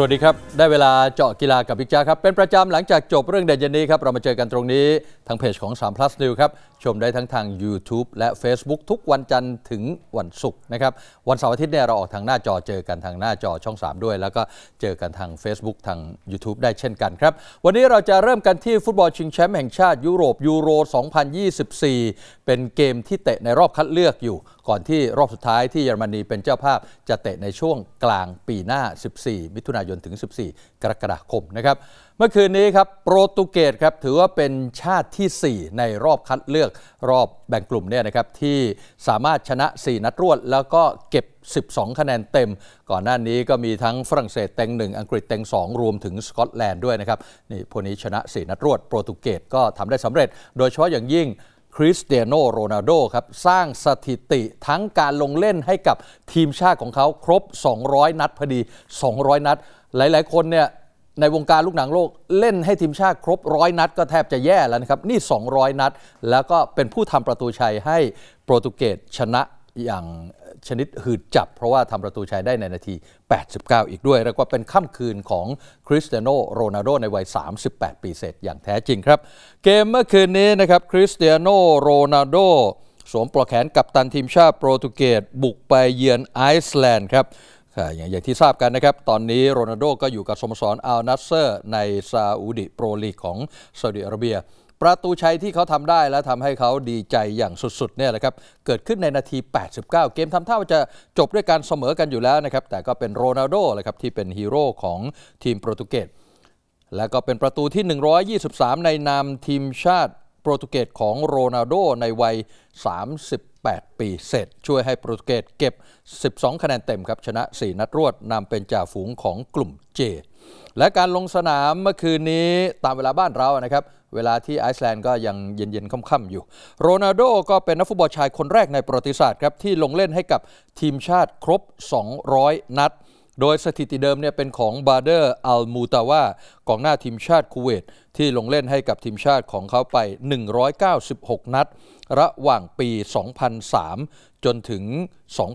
สวัสดีครับได้เวลาเจาะกีฬากับพิจ้าครับเป็นประจำหลังจากจบเรื่องเด่นยันนี้ครับเรามาเจอกันตรงนี้ ทางเพจของ3 plus new ครับชมได้ทั้งทาง YouTube และ Facebook ทุกวันจันทร์ถึงวันศุกร์นะครับวันเสาร์อาทิตย์เนี่ยเราออกทางหน้าจอเจอกันทางหน้าจอช่อง 3 ด้วย แล้วก็เจอกันทาง Facebook ทาง YouTube ได้เช่นกันครับวันนี้เราจะเริ่มกันที่ฟุตบอลชิงแชมป์แห่งชาติยุโรปยูโร 2024 เป็นเกมที่เตะในรอบคัดเลือกอยู่ ก่อนที่รอบสุดท้ายที่เยอรมนีเป็นเจ้าภาพจะเตะในช่วงกลางปีหน้า 14 มิถุนายายนถึง 14 กรกฎาคมนะครับ เมื่อคืนนี้ครับโปรตุเกสครับถือว่าเป็นชาติที่ 4 ในรอบคัดเลือกรอบแบ่งกลุ่มเนี่ยนะครับที่สามารถชนะ 4 นัดรวดแล้วก็เก็บ 12 คะแนนเต็ม ก่อนหน้านี้ก็มีทั้งฝรั่งเศสเต็ง1 อังกฤษเต็ง2 รวมถึงสกอตแลนด์ด้วยนะครับนี่พวกนี้ชนะ 4 นัดรวดโปรตุเกสก็ทำได้สำเร็จ โดยเฉพาะอย่างยิ่งคริสเตียโนโรนัลโดครับสร้างสถิติทั้งการลงเล่นให้กับทีมชาติของเขาครบ 200 นัดพอดี 200 นัด หลาย ๆ คนเนี่ยในวงการลูกหนังโลกเล่นให้ทีมชาติครบร้อยนัดก็แทบจะแย่แล้วนะครับ นี่ 200 นัด แล้วก็เป็นผู้ทำประตูชัยให้โปรตุเกสชนะอย่างชนิดหืดจับเพราะว่าทำประตูชัยได้ในนาที 89 อีกด้วยเรียกว่าเป็นค่ำคืนของคริสเตียโนโรนัลโดในวัย 38 ปีเศษอย่างแท้จริงครับ เกมเมื่อคืนนี้นะครับคริสเตียโนโรนัลโดสวมปลอกแขนกับตันทีมชาติโปรตุเกสบุกไปเยือนไอซ์แลนด์ครับอย่างที่ทราบกันนะครับ ตอนนี้โรนัลโดก็อยู่กับสโมสรอัลนัสเซอร์ในซาอุดิโปรลีกของซาอุดิอาระเบียประตูชัยที่เขาทำได้และทำให้เขาดีใจอย่างสุดๆเนี่ยแหละครับเกิดขึ้นในนาที 89 เกมทำท่าจะจบด้วยการเสมอกันอยู่แล้วนะครับแต่ก็เป็นโรนัลโด้เลยครับที่เป็นฮีโร่ของทีมโปรตุเกสและก็เป็นประตูที่ 123 ในนามทีมชาติโปรตุเกสของโรนัลโดในวัย 38 ปีเสร็จ ช่วยให้โปรตุเกสเก็บ 12 คะแนนเต็มครับชนะ 4 นัดรวดนำเป็นจ่าฝูงของกลุ่มเจและการลงสนามเมื่อคืนนี้ตามเวลาบ้านเรานะครับเวลาที่ไอซ์แลนด์ก็ยังเย็นๆค่ำๆอยู่ โรนัลโดก็เป็นนักฟุตบอลชายคนแรกในประวัติศาสตร์ครับที่ลงเล่นให้กับทีมชาติครบ 200 นัดโดยสถิติเดิมเนี่ยเป็นของบาเดอร์อัลมูตาวากองหน้าทีมชาติคูเวตที่ลงเล่นให้กับทีมชาติของเขาไป 196 นัดระหว่างปี 2003จนถึง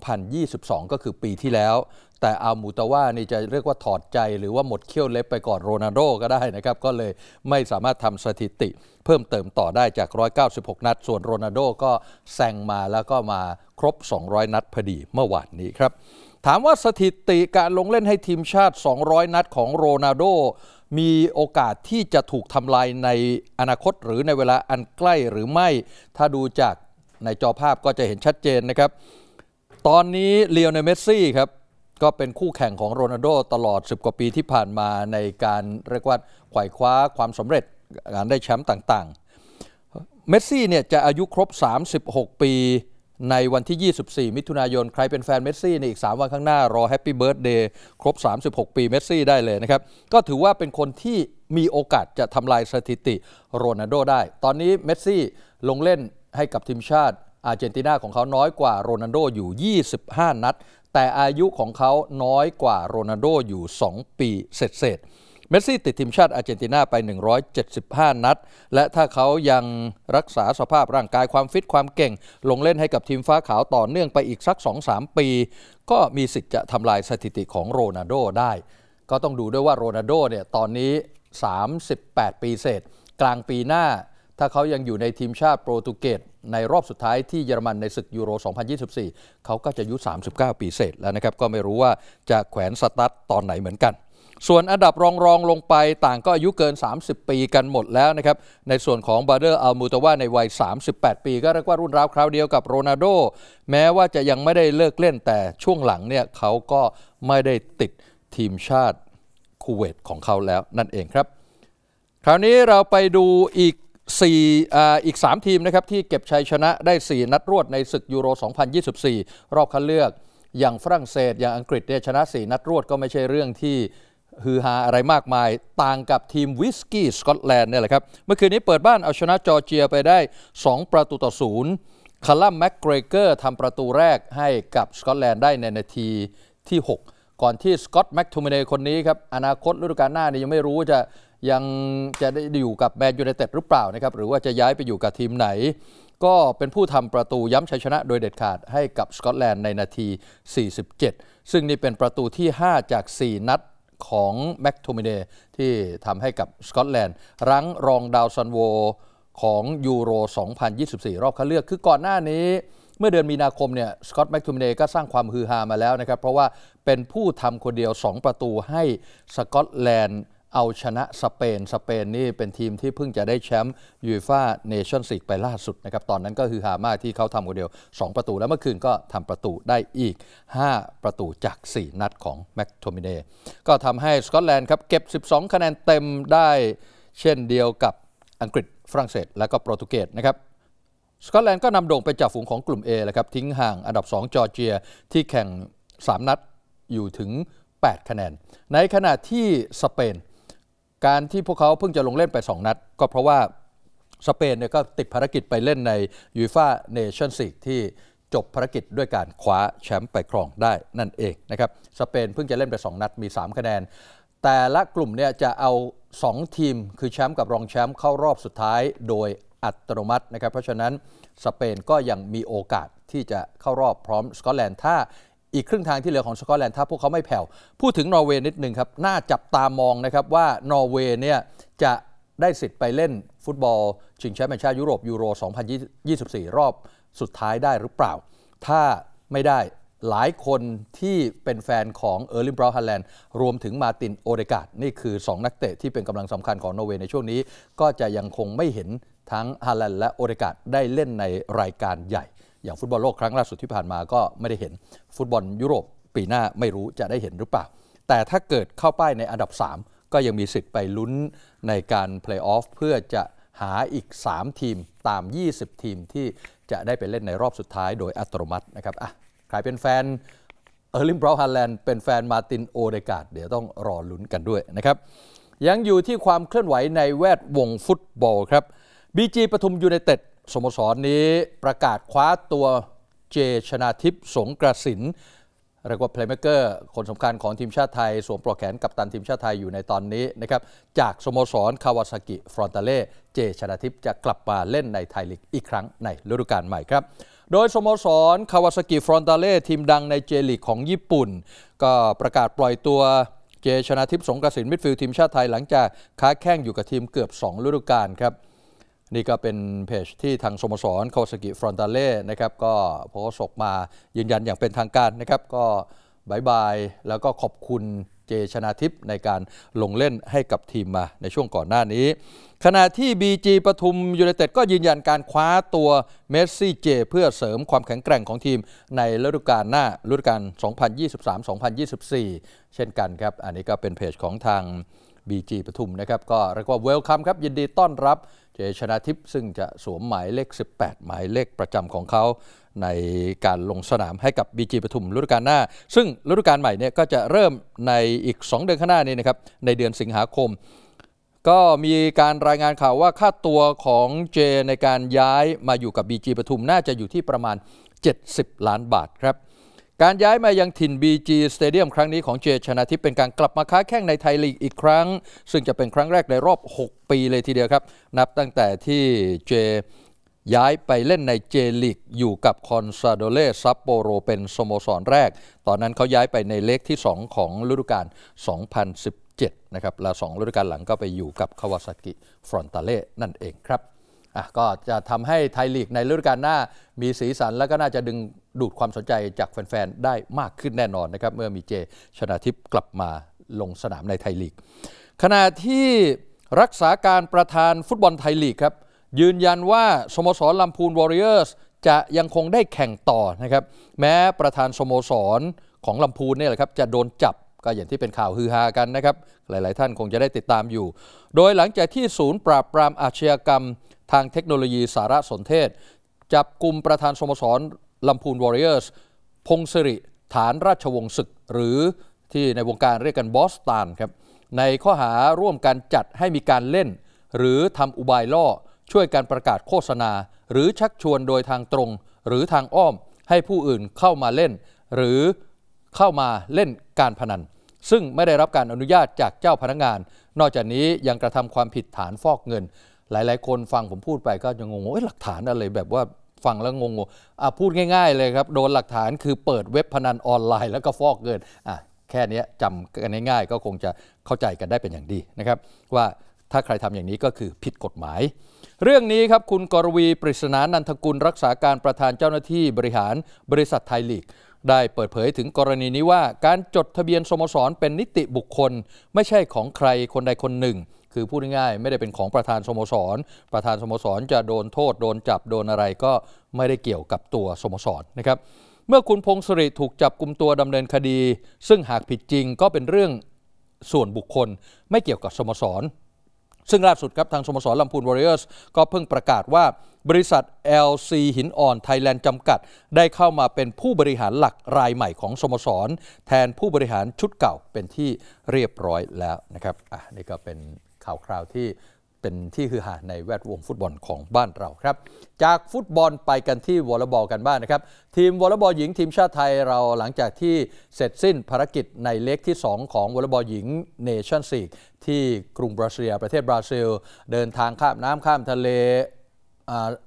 2022 ก็คือปีที่แล้ว แต่อามูตาว่านี่จะเรียกว่าถอดใจหรือว่าหมดเขี้ยวเล็บไปก่อนโรนัลโดก็ได้นะครับ ก็เลยไม่สามารถทำสถิติ เพิ่มเติมต่อได้จาก 196 นัด ส่วนโรนัลโดก็แซงมาแล้วก็มาครบ 200 นัดพอดีเมื่อวานนี้ครับ ถามว่าสถิติการลงเล่นให้ทีมชาติ 200 นัดของโรนัลโดมีโอกาสที่จะถูกทำลายในอนาคต หรือในเวลาอันใกล้หรือไม่ ถ้าดูจากในจอภาพก็จะเห็นชัดเจนนะครับ ตอนนี้เลียวในเมสซี่ครับ ก็เป็นคู่แข่งของโรนัลโดตลอด 10 กว่าปีที่ผ่านมาในการเรียกว่าไขว่คว้าความสำเร็จการได้แชมป์ต่าง ๆ เมสซี่เนี่ยจะอายุครบ 36 ปีในวันที่ 24 มิถุนายน ใครเป็นแฟนเมสซี่ในอีก 3 วันข้างหน้ารอแฮปปี้เบิร์ดเดย์ครบ 36 ปีเมสซี่ได้เลยนะครับ ก็ถือว่าเป็นคนที่มีโอกาสจะทำลายสถิติโรนัลโดได้ ตอนนี้เมสซี่ลงเล่นให้กับทีมชาติอาร์เจนตินาของเขาน้อยกว่าโรนัลโดอยู่ 25 นัด แต่อายุของเขาน้อยกว่าโรนัลโดอยู่ 2 ปีเศษเมสซี่ติดทีมชาติอาร์เจนตินาไป 175 นัด และถ้าเขายังรักษาสภาพร่างกายความฟิตความเก่ง ลงเล่นให้กับทีมฟ้าขาวต่อเนื่องไปอีกสัก 2-3 ปี ก็มีสิทธิ์จะทำลายสถิติของโรนัลโดได้ ก็ต้องดูด้วยว่าโรนัลโดเนี่ยตอนนี้ 38 ปีเศษ กลางปีหน้าถ้าเขายังอยู่ในทีมชาติโปรตุเกสในรอบสุดท้ายที่เยอรมันในศึกยูโร 2024เขาก็จะอายุ 39 ปีเศษแล้วนะครับ ก็ไม่รู้ว่าจะแขวนสตั๊ดตอนไหนเหมือนกัน ส่วนอันดับรองรองลงไปต่างก็อายุเกิน 30 ปีกันหมดแล้วนะครับ ในส่วนของบาเดอร์ อัลมูตวาในวัย 38 ปี ก็เรียกว่ารุ่นราวคราวเดียวกับโรนัลโดแม้ว่าจะยังไม่ได้เลิกเล่นแต่ช่วงหลังเนี่ยเขาก็ไม่ได้ติดทีมชาติคูเวตของเขาแล้วนั่นเองครับ คราวนี้เราไปดูอีก4อ่อีก 3 ทีมนะครับที่เก็บชัยชนะได้ 4 นัดรวดในศึกยูโร 2024 รอบคัดเลือกอย่างฝรั่งเศสอย่างอังกฤษเนี่ยชนะ 4 นัดรวดก็ไม่ใช่เรื่องที่ฮือฮาอะไรมากมายต่างกับทีมวิสกี้สกอตแลนด์เนี่ยแหละครับเมื่อคืนนี้เปิดบ้านเอาชนะจอร์เจียไปได้ 2 ประตูต่อศูนย์คาร์ลัมแม็กเกรเกอร์ทำประตูแรกให้กับสกอตแลนด์ได้ในนาทีที่ 6 ก่อนที่สกอตแม็กทูมเนคนนี้ครับอนาคตฤดูกาลหน้านี่ยังไม่รู้จะยังจะได้อยู่กับแมนยูไนเต็ดหรือเปล่านะครับ หรือว่าจะย้ายไปอยู่กับทีมไหน ก็เป็นผู้ทำประตูย้ำชัยชนะโดยเด็ดขาดให้กับสกอตแลนด์ในนาที 47 ซึ่งนี่เป็นประตูที่ 5 จาก 4 นัดของแม็กโทมิเนที่ทำให้กับสกอตแลนด์ รั้งรองดาวซันโวของยูโร 2024 รอบคัดเลือกคือก่อนหน้านี้ เมื่อเดือนมีนาคมเนี่ยสกอตแม็กโทมิเนก็สร้างความฮือฮามาแล้วนะครับเพราะว่าเป็นผู้ทำคนเดียว 2 ประตูให้สกอตแลนด์เอาชนะสเปน สเปนนี่เป็นทีมที่เพิ่งจะได้แชมป์ยูฟ่าเนชั่นสีกไปล่าสุดนะครับ ตอนนั้นก็คือฮามากที่เขาทำคนเดียว 2 ประตู แล้วเมื่อคืนก็ทำประตูได้อีก 5 ประตูจาก 4 นัดของแม็กโทมิเนก็ทำให้สกอตแลนด์ครับเก็บ 12 คะแนนเต็มได้ เช่นเดียวกับอังกฤษฝรั่งเศส และก็โปรตุเกสนะครับ สกอตแลนด์ก็นำโด่งไปจากฝูงของกลุ่ม A และครับทิ้งห่างอันดับ2จอร์เจียที่แข่ง3 นัดอยู่ถึง 8 คะแนน ในขณะที่สเปนการที่พวกเขาเพิ่งจะลงเล่นไป 2นัดก็เพราะว่าสเปนเนี่ยก็ติดภารกิจไปเล่นในยูฟ่าเนชั่นสีกที่จบภารกิจด้วยการคว้าแชมป์ไปครองได้นั่นเองนะครับสเปนเพิ่งจะเล่นไป 2 นัดมี 3 คะแนน แต่ละกลุ่มเนี่ยจะเอา 2 ทีมคือแชมป์กับรองแชมป์เข้ารอบสุดท้ายโดยอัตโนมัตินะครับเพราะฉะนั้นสเปนก็ยังมีโอกาสที่จะเข้ารอบพร้อมสกอตแลนด์ถ้าอีกครึ่งทางที่เหลือของสกอตแลนด์ถ้าพวกเขาไม่แผ่ว พูดถึงนอร์เวย์นิดหนึ่งครับน่าจับตามองนะครับว่านอร์เวย์เนี่ยจะได้สิทธิ์ไปเล่นฟุตบอล ชิงแชมป์แห่งชาติยุโรป ยูโร 2024 รอบสุดท้ายได้หรือเปล่า ถ้าไม่ได้หลายคนที่เป็นแฟนของเออร์ลิมบราฮันแลนด์รวมถึงมาตินโอเดกาดนี่คือ 2 นักเตะที่เป็นกำลังสำคัญของนอร์เวย์ในช่วงนี้ ก็จะยังคงไม่เห็นทั้งฮาแลนด์และโอเดกาดได้เล่นในรายการใหญ่อย่างฟุตบอลโลกครั้งล่าสุดที่ผ่านมาก็ไม่ได้เห็นฟุตบอลยุโรปปีหน้าไม่รู้จะได้เห็นหรือเปล่า แต่ถ้าเกิดเข้าป้ายในอันดับ 3 ก็ยังมีสิทธิ์ไปลุ้นในการเพลย์ออฟเพื่อจะหาอีก 3 ทีมตาม 20 ทีมที่จะได้ไปเล่นในรอบสุดท้ายโดยอัตโนมัตินะครับอ่ะใครเป็นแฟนเออร์ลิมบราวฮันแลนด์เป็นแฟนมาตินโอเดกาดเดี๋ยวต้องรอลุ้นกันด้วยนะครับยังอยู่ที่ความเคลื่อนไหวในแวดวงฟุตบอลครับบีจีปทุมยูไนเต็ดสโมสรนนี้ประกาศคว้าตัวเจชนาทิพย์สงกระสินเรียกว่าเพลย์เมเกอร์คนสำคัญของทีมชาติไทย สวมปลอกแขนกับตันทีมชาติไทยอยู่ในตอนนี้นะครับจากสโมสรคาวาซากิฟรอนตาเล่เจชนาทิพย์จะกลับมาเล่นในไทยลีกอีกครั้งในฤดูกาลใหม่ครับโดยสโมสรคาวาซากิฟรอนตาเล่ทีมดังในเจลีกของญี่ปุ่น ก็ประกาศปล่อยตัวเจชนาทิพย์สงกระสินมิดฟิลด์ทีมชาติไทยหลังจากค้าแข้งอยู่กับทีมเกือบ2ฤดูกาลครับนี่ก็เป็นเพจที่ทางสโมสรคาวาซกิฟรอนตาเล่นะครับก็โพสต์มายืนยันอย่างเป็นทางการนะครับก็บายบายแล้วก็ขอบคุณเจชนาทิพย์ในการลงเล่นให้กับทีมมาในช่วงก่อนหน้านี้ ขณะที่ BG ปทุมยูไนเต็ดก็ยืนยันการคว้าตัวเมสซี่เจ เพื่อเสริมความแข็งแกร่งของทีมในฤดูกาลหน้าฤดูกาล 2023-2024 เช่นกันครับอันนี้ก็เป็นเพจของทางบีจีปทุม นะครับก็เรียกว่าเวลคัมครับยินดีต้อนรับเจชนะทิพย์ซึ่งจะสวมหมายเลข 18 หมายเลขประจำของเขา ในการลงสนามให้กับบีจีปทุมฤดูกาลหน้า ซึ่งฤดูกาลใหม่เนี่ยก็จะเริ่มในอีก 2 เดือนข้างหน้านี้นะครับในเดือนสิงหาคม ก็มีการรายงานข่าวว่าค่าตัวของเจในการย้ายมาอยู่กับบีจีปทุมน่าจะอยู่ที่ประมาณ 70 ล้านบาทครับการย้ายมายังถิ่น BG เตเดียมครั้งนี้ของเจชนาทิพย์เป็นการกลับมาค้าแข่งในไทยลีกอีกครั้ง ซึ่งจะเป็นครั้งแรกในรอบ 6 ปีเลยทีเดียวครับ นับตั้งแต่ที่เจย้ายไปเล่นในเจลิกอยู่กับคอนซาโดเลซัปโปโรเป็นสโมสรแรก ตอนนั้นเขาย้ายไปในเล็กที่ 2 ของฤดูกาล2017 นะครับ และ2ฤดูกาลหลังก็ไปอยู่กับคาวาซากิฟรอนตาเล่นั่นเองครับอ่ะก็จะทำให้ไทยลีกในฤดูกาลหน้ามีสีสัน แล้วก็น่าจะดึงดูดความสนใจจากแฟน ๆ ได้มากขึ้นแน่นอนนะครับเมื่อมีเจชนาทิพย์กลับมาลงสนามในไทยลีก ขณะที่รักษาการประธานฟุตบอลไทยลีกครับยืนยันว่า สโมสรลำพูนวอริเออร์สจะยังคงได้แข่งต่อนะครับแม้ประธานสโมสรของลำพูนเนี่ยแหละครับจะโดนจับก็อย่างที่เป็นข่าวฮือฮากันนะครับหลาย ๆ ท่านคงจะได้ติดตามอยู่ โดยหลังจากที่ศูนย์ปราบปรามอาชญากรรมทางเทคโนโลยีสารสนเทศ จับกลุ่มประธานสโมสรลำพูนวอริเออร์ส พงศริฐานราชวงศ์ศึกหรือที่ในวงการเรียกกันบอสตันครับในข้อหาร่วมกันจัดให้มีการเล่น หรือทำอุบายล่อ ช่วยการประกาศโฆษณา หรือชักชวนโดยทางตรงหรือทางอ้อมให้ผู้อื่นเข้ามาเล่น หรือเข้ามาเล่นการพนัน ซึ่งไม่ได้รับการอนุญาตจากเจ้าพนักงงาน นอกจากนี้ยังกระทำความผิดฐานฟอกเงินหลายๆคนฟังผมพูดไปก็จะงงว่าหลักฐานอะไรแบบว่าฟังแล้วงงอ่ะพูดง่ายๆเลยครับโดนหลักฐานคือเปิดเว็บพนันออนไลน์แล้วก็ฟอกเงินอ่ะแค่นี้จำกันง่าย ๆ ก็คงจะเข้าใจกันได้เป็นอย่างดีนะครับว่าถ้าใครทำอย่างนี้ก็คือผิดกฎหมาย เรื่องนี้ครับคุณกรวีปริศนานันทกุลรักษาการประธานเจ้าหน้าที่บริหารบริษัทไทยลีกได้เปิดเผยถึงกรณีนี้ว่า การจดทะเบียนสโมสรเป็นนิติบุคคลไม่ใช่ของใครคนใดคนหนึ่งคือพูดง่ายๆไม่ได้เป็นของประธานสโมสร ประธานสโมสรจะโดนโทษโดนจับโดนอะไรก็ไม่ได้เกี่ยวกับตัวสโมสรนะครับ เมื่อคุณพงศริถูกจับกลุ่มตัวดำเนินคดี ซึ่งหากผิดจริงก็เป็นเรื่องส่วนบุคคลไม่เกี่ยวกับสโมสร ซึ่งล่าสุดครับทางสโมสรลำพูนวอริเออร์สก็เพิ่งประกาศว่าบริษัท LC หินอ่อนไทยแลนด์จำกัดได้เข้ามาเป็นผู้บริหารหลักรายใหม่ของสโมสร แทนผู้บริหารชุดเก่าเป็นที่เรียบร้อยแล้วนะครับ อ่ะนี่ก็เป็นข่าวคราวที่เป็นที่ฮือฮาในแวดวงฟุตบอลของบ้านเราครับ จากฟุตบอลไปกันที่วอลเลย์บอลกันบ้างนะครับ ทีมวอลเลย์บอลหญิงทีมชาติไทยเราหลังจากที่เสร็จสิ้นภารกิจในเล็กที่ 2 ของวอลเลย์บอลหญิงเนชั่นซีกที่กรุงบราซิลประเทศบราซิล เดินทางข้ามน้ำข้ามทะเล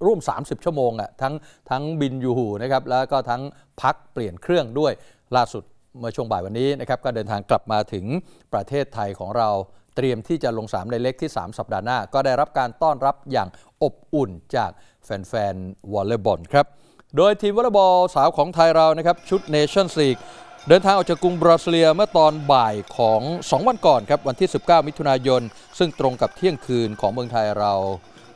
ร่วม 30 ชั่วโมงอ่ะทั้งทั้งบินอยู่หูนะครับแล้วก็ทั้งพักเปลี่ยนเครื่องด้วยล่าสุดเมื่อช่วงบ่ายวันนี้นะครับก็เดินทางกลับมาถึงประเทศไทยของเราเตรียมที่จะลงสนามในเล็กที่ 3 สัปดาห์หน้า ก็ได้รับการต้อนรับอย่างอบอุ่นจากแฟนๆวอลเลย์บอลครับ โดยทีมวอลเลย์บอลสาวของไทยเรานะครับชุดเนชั่นลีกเดินทางออกจากกรุงบราซิเลียเมื่อตอนบ่ายของ 2 วันก่อนครับวันที่ 19 มิถุนายน ซึ่งตรงกับเที่ยงคืนของเมืองไทยเรา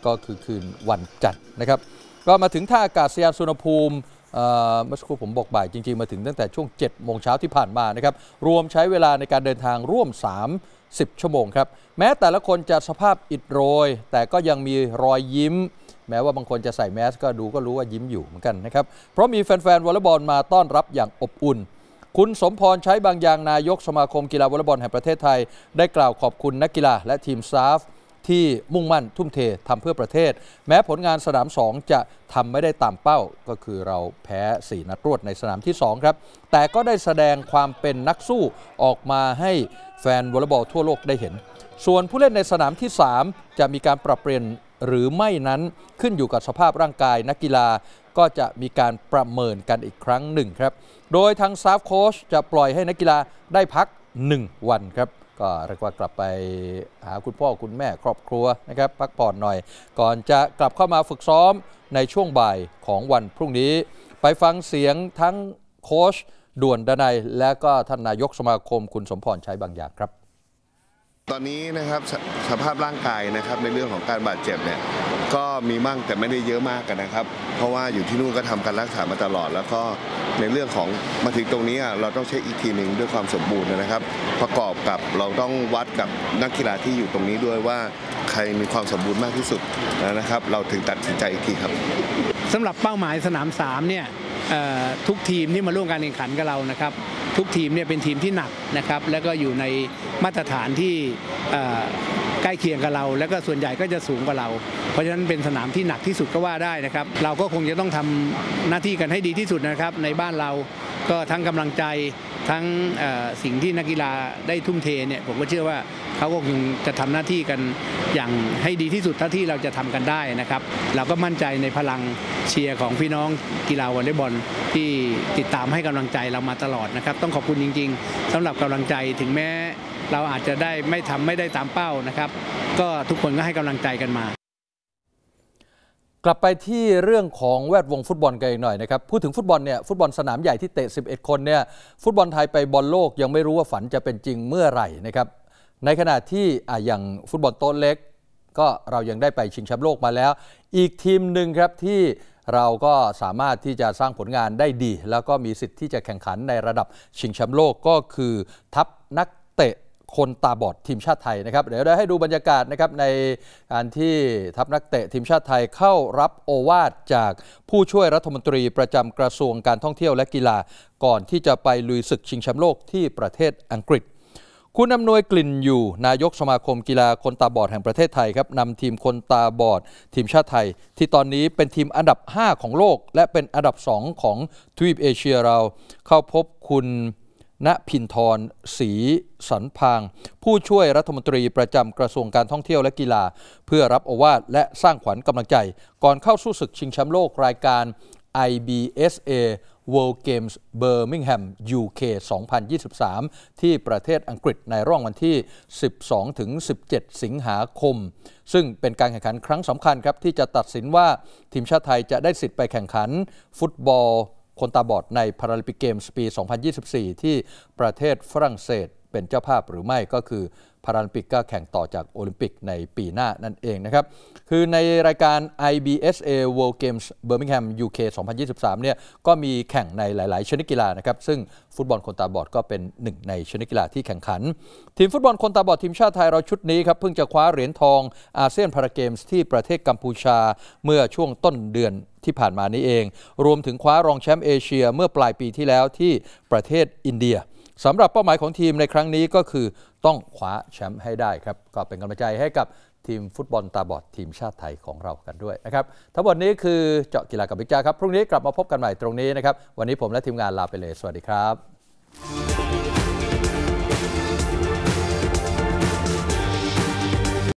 ก็คือคืนวันจันทร์นะครับก็มาถึงท่าอากาศยานสุนภูมิเมื่อสักครู่ผมบอกบ่ายจริงๆมาถึงตั้งแต่ช่วง7โมงเช้าที่ผ่านมานะครับรวมใช้เวลาในการเดินทางร่วม 3 10 ชั่วโมงครับ แม้แต่ละคนจะสภาพอิดโรย แต่ก็ยังมีรอยยิ้ม แม้ว่าบางคนจะใส่แมสก็ดูก็รู้ว่ายิ้มอยู่เหมือนกันนะครับเพราะมีแฟนๆวอลเลย์บอลมาต้อนรับอย่างอบอุ่น คุณสมพรใช้บางอย่างนายกสมาคมกีฬาวอลเลย์บอลแห่งประเทศไทยได้กล่าวขอบคุณนักกีฬาและทีมซาฟที่มุ่งมั่นทุ่มเททำเพื่อประเทศ แม้ผลงานสนาม 2 จะทำไม่ได้ตามเป้า ก็คือเราแพ้4นัดรวดในสนามที่ 2 ครับแต่ก็ได้แสดงความเป็นนักสู้ออกมาให้แฟนวอลเลย์บอลทั่วโลกได้เห็น ส่วนผู้เล่นในสนามที่ 3 จะมีการปรับเปลี่ยนหรือไม่นั้นขึ้นอยู่กับสภาพร่างกายนักกีฬาก็จะมีการประเมินกันอีกครั้งหนึ่งครับ โดยทางซาฟโค้ชจะปล่อยให้นักกีฬาได้พัก 1 วันครับก็เรียกว่ากลับไปหาคุณพ่อคุณแม่ครอบครัวนะครับพักผ่อนหน่อย ก่อนจะกลับเข้ามาฝึกซ้อมในช่วงบ่ายของวันพรุ่งนี้ ไปฟังเสียงทั้งโค้ชด่วนดนัยและก็ท่านนายกสมาคมคุณสมพรใช้บางอย่างครับ ตอนนี้นะครับสภาพร่างกายนะครับ ในเรื่องของการบาดเจ็บเนี่ยก็มีมั่งแต่ไม่ได้เยอะมากกันนะครับ เพราะว่าอยู่ที่นู่นก็ทำการรักษามาตลอด แล้วก็ในเรื่องของมาถึงตรงนี้เราต้องเช็คอีกทีหนึ่งด้วยความสมบูรณ์นะครับ ประกอบกับเราต้องวัดกับนักกีฬาที่อยู่ตรงนี้ด้วยว่าใครมีความสมบูรณ์มากที่สุดนะครับ เราถึงตัดสินใจอีกทีครับสำหรับเป้าหมายสนาม3เนี่ยทุกทีมที่มาร่วมการแข่งขันกับเรานะครับทุกทีมเนี่ยเป็นทีมที่หนักนะครับแล้วก็อยู่ในมาตรฐานที่ใกล้เคียงกับเราแล้วก็ส่วนใหญ่ก็จะสูงกว่าเรา เพราะฉะนั้นเป็นสนามที่หนักที่สุดก็ว่าได้นะครับ เราก็คงจะต้องทำหน้าที่กันให้ดีที่สุดนะครับ ในบ้านเราก็ทั้งกำลังใจ ทั้งสิ่งที่นักกีฬาได้ทุ่มเทเนี่ยผมก็เชื่อว่าเขาก็คงจะทำหน้าที่กันอย่างให้ดีที่สุดเท่าที่เราจะทำกันได้นะครับ เราก็มั่นใจในพลังเชียร์ของพี่น้องกีฬาวอลเลย์บอลที่ติดตามให้กำลังใจเรามาตลอดนะครับ ต้องขอบคุณจริง ๆ สำหรับกำลังใจถึงแม้เราอาจจะได้ไม่ทำไม่ได้ตามเป้านะครับ ก็ทุกคนก็ให้กำลังใจกันมา กลับไปที่เรื่องของแวดวงฟุตบอลกันอีกหน่อยนะครับ พูดถึงฟุตบอลเนี่ย ฟุตบอลสนามใหญ่ที่เตะ11 คนเนี่ย ฟุตบอลไทยไปบอลโลกยังไม่รู้ว่าฝันจะเป็นจริงเมื่อไหร่นะครับ ในขณะที่ออย่างฟุตบอลโต๊ะเล็ก ก็เรายังได้ไปชิงแชมป์โลกมาแล้ว อีกทีมหนึ่งครับที่เราก็สามารถที่จะสร้างผลงานได้ดี แล้วก็มีสิทธิ์ที่จะแข่งขันในระดับชิงแชมป์โลกก็คือทัพนักเตะคนตาบอดทีมชาติไทยนะครับเดี๋ยวได้ให้ดูบรรยากาศนะครับ ในการที่ทัพนักเตะ ทีมชาติไทยเข้ารับโอวาทจากผู้ช่วยรัฐมนตรีประจำกระทรวงการท่องเที่ยวและกีฬาก่อนที่จะไปลุยศึกชิงแชมป์โลกที่ประเทศอังกฤษ คุณอำนวยกลิ่นอยู่นายกสมาคมกีฬาคนตาบอดแห่งประเทศไทยครับนำทีมคนตาบอดทีมชาติไทย ที่ตอนนี้เป็นทีมอันดับ 5 ของโลก และเป็นอันดับ 2 ของทวีปเอเชียเราเข้าพบคุณณพินทรศรีสันพาง ผู้ช่วยรัฐมนตรีประจำกระทรวงการท่องเที่ยวและกีฬา เพื่อรับโอวาทและสร้างขวัญกำลังใจ ก่อนเข้าสู้ศึกชิงแชมป์โลกรายการ IBSA World Games Birmingham UK 2023 ที่ประเทศอังกฤษในร่องวันที่ 12-17 สิงหาคม ซึ่งเป็นการแข่งขันครั้งสำคัญครับ ที่จะตัดสินว่า ทีมชาติไทยจะได้สิทธิ์ไปแข่งขัน ฟุตบอลคนตาบอดในพาราลิมปิกเกมส์ปี 2024 ที่ประเทศฝรั่งเศสเป็นเจ้าภาพหรือไม่ก็คือพาราลิมปิกก็แข่งต่อจากโอลิมปิกในปีหน้านั่นเองนะครับ คือในรายการ IBSA World Games Birmingham UK 2023เนี่ยก็มีแข่งในหลาย ๆชนิดกีฬานะครับ ซึ่งฟุตบอลคนตาบอดก็เป็นหนึ่งในชนิดกีฬาที่แข่งขัน ทีมฟุตบอลคนตาบอดทีมชาติไทยเราชุดนี้ครับเพิ่งจะคว้าเหรียญทองอาเซียนพาราเกมส์ที่ประเทศกัมพูชาเมื่อช่วงต้นเดือนที่ผ่านมานี้เอง รวมถึงคว้ารองแชมป์เอเชีย เมื่อปลายปีที่แล้วที่ประเทศอินเดียสำหรับเป้าหมายของทีมในครั้งนี้ก็คือต้องคว้าแชมป์ให้ได้ครับก็เป็นกำลังใจให้กับทีมฟุตบอลตาบอดทีมชาติไทยของเรากันด้วยนะครับ ทั้งหมดนี้คือเจาะกีฬากับบิ๊กจ้าครับ พรุ่งนี้กลับมาพบกันใหม่ตรงนี้นะครับ วันนี้ผมและทีมงานลาไปเลย สวัสดีครับ